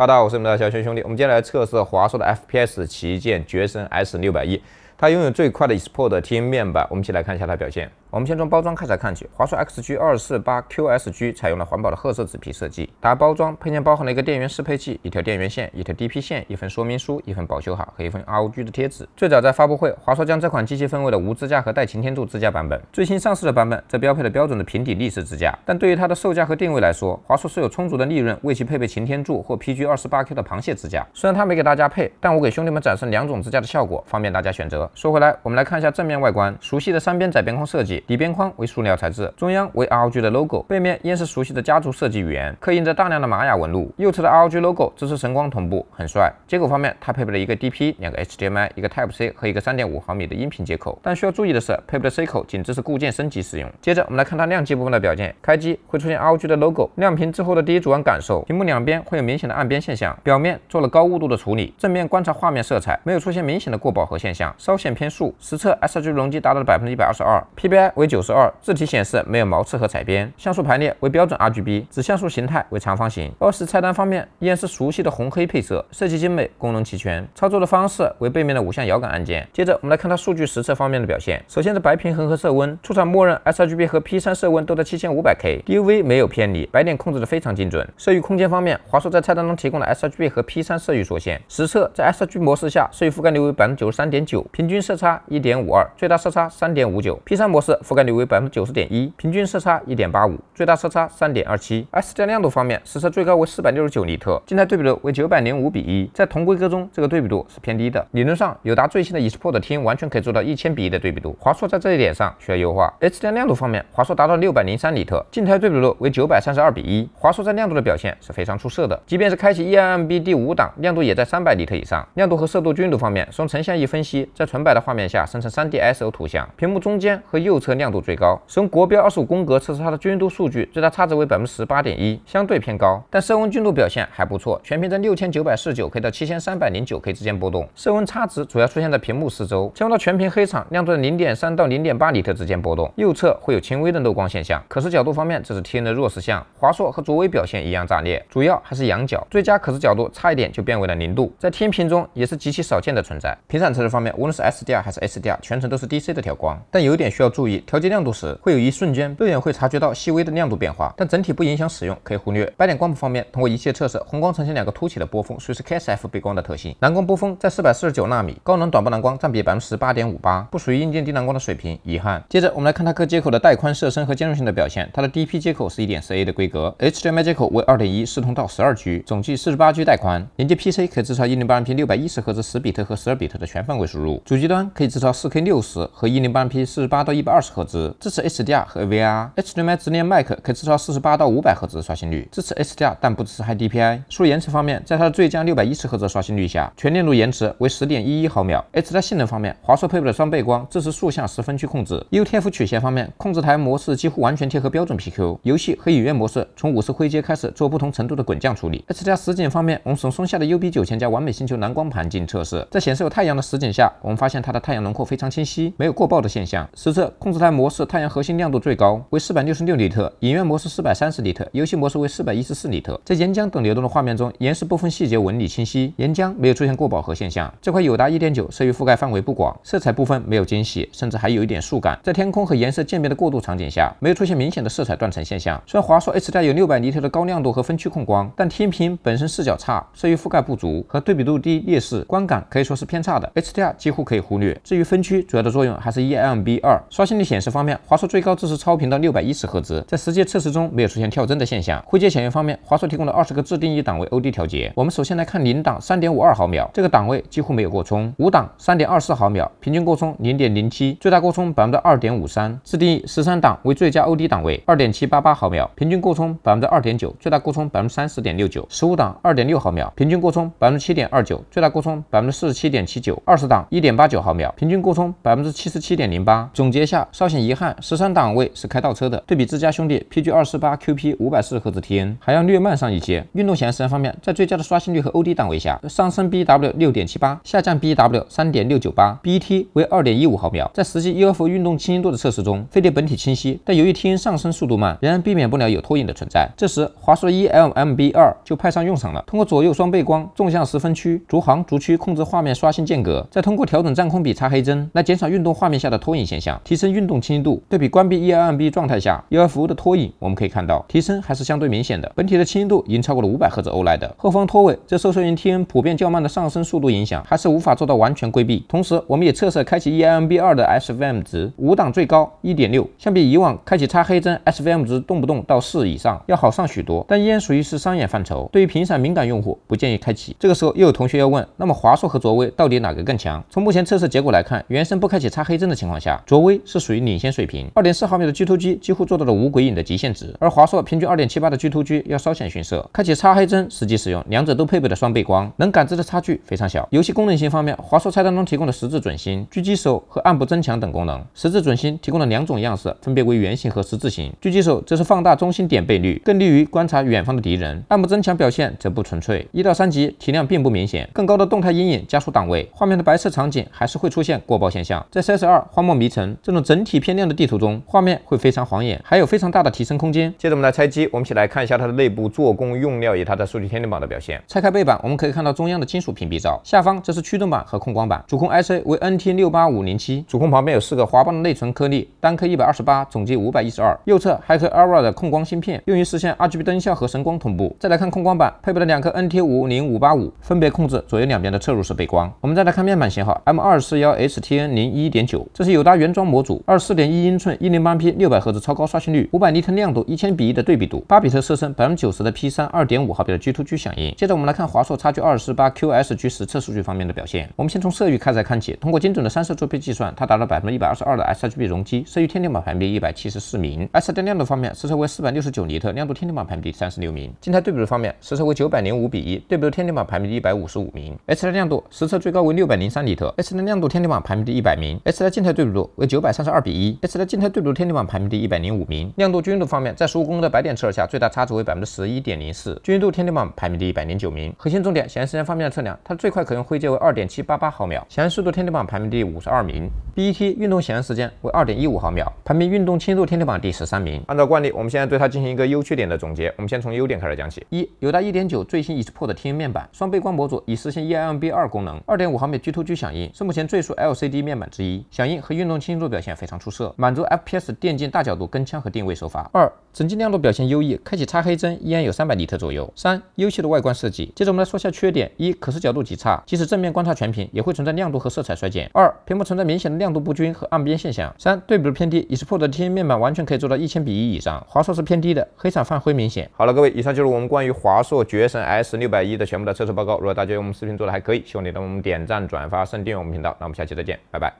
大家好，我是你们的小轩兄弟。我们今天来测试华硕的 FPS 旗舰绝神 S 六百一。它拥有最快的 e x p o 的 y T N 面板，我们一起来看一下它表现。我们先从包装开始看起，华硕 XG 二四八 QS G 采用了环保的褐色纸皮设计。它包装配件包含了一个电源适配器、一条电源线、一条 DP 线、一份说明书、一份保修卡和一份 ROG 的贴纸。最早在发布会，华硕将这款机器分为了无支架和带擎天柱支架版本。最新上市的版本则标配了标准的平底立式支架。但对于它的售价和定位来说，华硕是有充足的利润为其配备擎天柱或 PG 二四八 Q 的螃蟹支架。虽然它没给大家配，但我给兄弟们展示两种支架的效果，方便大家选择。说回来，我们来看一下正面外观，熟悉的三边窄边框设计，底边框为塑料材质，中央为 ROG 的 logo，背面依然是熟悉的家族设计语言，刻印着大量的玛雅纹路，右侧的 ROG logo 支持神光同步，很帅。接口方面，它配备了一个 DP，两个 HDMI，一个 Type C 和一个三点五毫米的音频接口。但需要注意的是，配备的 C 口仅支持固件升级使用。接着，我们来看它亮机部分的表现，开机会出现 ROG 的 logo，亮屏之后的第一主观感受，屏幕两边会有明显的暗边现象，表面做了高雾度的处理，正面观察画面色彩没有出现明显的过饱和现象。高显偏素，实测 srgb 容积达到了百分之一百二十二，ppi 为九十二，字体显示没有毛刺和彩边，像素排列为标准 rgb，指像素形态为长方形。二是菜单方面依然是熟悉的红黑配色，设计精美，功能齐全，操作的方式为背面的五项摇杆按键。接着我们来看它数据实测方面的表现。首先是白平衡和色温，出厂默认 srgb 和 p3 色温都在七千五百 k，duv 没有偏离，白点控制的非常精准。色域空间方面，华硕在菜单中提供了 srgb 和 p3 色域缩线，实测在 srgb 模式下色域覆盖率为百分之九十三点九。平均色差一点五二，最大色差三点五九，P3 模式覆盖率为百分之九十点一，平均色差一点八五，最大色差三点二七。S 加亮度方面，实测最高为四百六十九尼特，静态对比度为九百零五比一，在同规格中这个对比度是偏低的。理论上友达最新的 ESPORTT 听完全可以做到一千比一的对比度，华硕在这一点上需要优化。H 加亮度方面，华硕达到六百零三尼特，静态对比度为九百三十二比一，华硕在亮度的表现是非常出色的，即便是开启 EIMB 第五档，亮度也在三百尼特以上。亮度和色度均度方面，从成像仪分析，在纯白的画面下生成 3D S O 图像，屏幕中间和右侧亮度最高。使用国标二十五宫格测试它的均匀度数据，最大差值为百分之十八点一，相对偏高。但色温均度表现还不错，全屏在六千九百四十九 K 到七千三百零九 K 之间波动，色温差值主要出现在屏幕四周。切换到全屏黑场，亮度在零点三到零点八尼特之间波动，右侧会有轻微的漏光现象。可视角度方面，这是 T N 的弱势项，华硕和卓威表现一样炸裂，主要还是仰角，最佳可视角度差一点就变为了零度，在天屏中也是极其少见的存在。屏闪测试方面，无论是 SDR 还是 s d r 全程都是 DC 的调光，但有一点需要注意，调节亮度时会有一瞬间，肉眼会察觉到细微的亮度变化，但整体不影响使用，可以忽略。白点光谱方面，通过仪器测试，红光呈现两个凸起的波峰，属于 KSF 背光的特性。蓝光波峰在四百四十九纳米，高能短波蓝光占比百分之十八点五八，不属于硬件低蓝光的水平，遗憾。接着我们来看它各接口的带宽、色深和兼容性的表现。它的 DP 接口是一点四 a 的规格，HDMI 接口为二点一，通道十二 G，总计四十八 G 带宽，连接 PC 可以支持一零八零 P 六百一十赫兹十比特和十二比特的全范围输入。主机端可以支持 4K60 和 1080P48 到120赫兹，支持 HDR 和 AVR。HDMI 直连麦克可以支持48到500赫兹的刷新率，支持 HDR，但不支持 High DPI。输入延迟方面，在它的最佳610赫兹刷新率下，全链路延迟为10.11毫秒。HDR 性能方面，华硕配备了双背光，支持竖向十分区控制。UTF 曲线方面，控制台模式几乎完全贴合标准 PQ。游戏和影院模式从50灰阶开始做不同程度的滚降处理。HDR 实景方面，我们从松下的 u b 9 0 0 0加完美星球蓝光盘进行测试，在显示有太阳的实景下，我们。发现它的太阳轮廓非常清晰，没有过曝的现象。实测控制台模式太阳核心亮度最高为四百六十六尼特，影院模式四百三十尼特，游戏模式为四百一十四尼特。在岩浆等流动的画面中，岩石部分细节纹理清晰，岩浆没有出现过饱和现象。这块友达一点九色域覆盖范围不广，色彩部分没有惊喜，甚至还有一点素感。在天空和颜色渐变的过渡场景下，没有出现明显的色彩断层现象。虽然华硕 HDR 有六百尼特的高亮度和分区控光，但天平本身视角差、色域覆盖不足和对比度低劣势，观感可以说是偏差的。HDR 几乎。可以忽略。至于分区，主要的作用还是 EMB 二。刷新率显示方面，华硕最高支持超频到六百一十赫兹，在实际测试中没有出现跳帧的现象。灰阶响应方面，华硕提供了二十个自定义档位 O.D 调节。我们首先来看零档，三点五二毫秒，这个档位几乎没有过充；五档，三点二四毫秒，平均过充零点零七，最大过充百分之二点五三。自定义十三档为最佳 O.D 档位，二点七八八毫秒，平均过充百分之二点九，最大过充百分之三十点六九。十五档，二点六毫秒，平均过充百分之七点二九，最大过充百分之四十七点七九。二十档，一点。八九毫秒，平均过充百分之七十七点零八。总结下，稍显遗憾，十三档位是开倒车的。对比自家兄弟 PG 二四八 QP 五百四十赫兹 TN，还要略慢上一些。运动显示方面，在最佳的刷新率和 OD 档位下，上升 BW 六点七八，下降 BW 三点六九八，BT 为二点一五毫秒。在实际 U F O 运动清晰度的测试中，飞碟本体清晰，但由于 TN 上升速度慢，仍然避免不了有拖影的存在。这时华硕的 ELMB 二就派上用场了，通过左右双背光、纵向十分区、逐行逐区控制画面刷新间隔，再通过调整。占空比插黑帧来减少运动画面下的拖影现象，提升运动清晰度。对比关闭 EIMB 状态下 u i 服务的拖影，我们可以看到提升还是相对明显的。本体的清晰度已经超过了五百赫兹欧莱的后方拖尾，这受受收 TN 普遍较慢的上升速度影响，还是无法做到完全规避。同时，我们也测试开启 EIMB 二的 SVM 值，五档最高一点六，相比以往开启插黑帧 SVM 值动不动到四以上，要好上许多。但依然属于是商业范畴，对于频闪敏感用户不建议开启。这个时候又有同学要问，那么华硕和卓威到底哪个更强？从不。目前测试结果来看，原生不开启擦黑帧的情况下，卓威是属于领先水平，二点四毫米的 GTOG 几乎做到了无鬼影的极限值。而华硕平均二点七八的 GTOG 要稍显逊色。开启擦黑帧实际使用，两者都配备了双背光，能感知的差距非常小。游戏功能性方面，华硕菜单中提供了十字准心、狙击手和暗部增强等功能。十字准心提供了两种样式，分别为圆形和十字形。狙击手则是放大中心点倍率，更利于观察远方的敌人。暗部增强表现则不纯粹，一到三级提亮并不明显，更高的动态阴影加速档位，画面的白色场景。还是会出现过曝现象，在 c s 二荒漠迷城这种整体偏亮的地图中，画面会非常晃眼，还有非常大的提升空间。接着我们来拆机，我们一起来看一下它的内部做工、用料以及它的数据天天榜的表现。拆开背板，我们可以看到中央的金属屏蔽罩，下方这是驱动板和控光板，主控 I C 为 N T 六八五零七，主控旁边有四个滑棒的内存颗粒，单颗一百二十八，总计五百一十二。右侧还有颗 A R R A 的控光芯片，用于实现 R G B 灯效和神光同步。再来看控光板，配备了两颗 N T 五零五八五，分别控制左右两边的侧入式背光。我们再来看面板型号。M 二四幺 HTN 零一点九，这是友达原装模组，二四点一英寸，一零八 P，六百赫兹超高刷新率，五百尼特亮度，一千比一的对比度，巴比特色深，百分之九十的 P 三，二点五毫秒的 G to G 响应。接着我们来看华硕差距二四八 QS G 实测数据方面的表现。我们先从色域开始看起，通过精准的三色作弊计算，它达到百分之一百二十二的 sRGB 容积，色域天天榜排名一百七十四名。S 的亮度方面，实测为四百六十九尼特，亮度天天榜排名三十六名。静态对比度方面，实测为九百零五比一，对比度天天榜排名一百五十五名。H 的亮度实测最高为六百零三尼特。S 的亮度天地板排名第一百名，S 的静态对比度为九百三十二比一，S 的静态对比度天地板排名第一百零五名。亮度均匀度方面，在十五宫的白点测试下，最大差值为百分之十一点零四，均匀度天地板排名第一百零九名。核心重点，显示时间方面的测量，它最快可用灰阶为二点七八八毫秒，显示速度天地板排名第五十二名。BET 运动显示时间为二点一五毫秒，排名运动轻度天地板第十三名。按照惯例，我们现在对它进行一个优缺点的总结。我们先从优点开始讲起，一，有达一点九最新一次破的天面板，双背光模组已实现 EIMB 二功能，二点五毫米 GTOG 响应。是目前最速 LCD 面板之一，响应和运动清晰度表现非常出色，满足 FPS 电竞大角度跟枪和定位手法。二，整机亮度表现优异，开启擦黑帧依然有三百尼特左右。三，优秀的外观设计。接着我们来说下缺点：一，可视角度极差，即使正面观察全屏也会存在亮度和色彩衰减。二，屏幕存在明显的亮度不均和暗边现象。三，对比度偏低，以 r t 的 T 射面板完全可以做到一千比一以上，华硕是偏低的，黑闪泛灰明显。好了，各位，以上就是我们关于华硕绝神 S 六百一的全部的测试报告。如果大家我们视频做的还可以，希望你能我们点赞、转发、善定。我们频道，那我们下期再见，拜拜。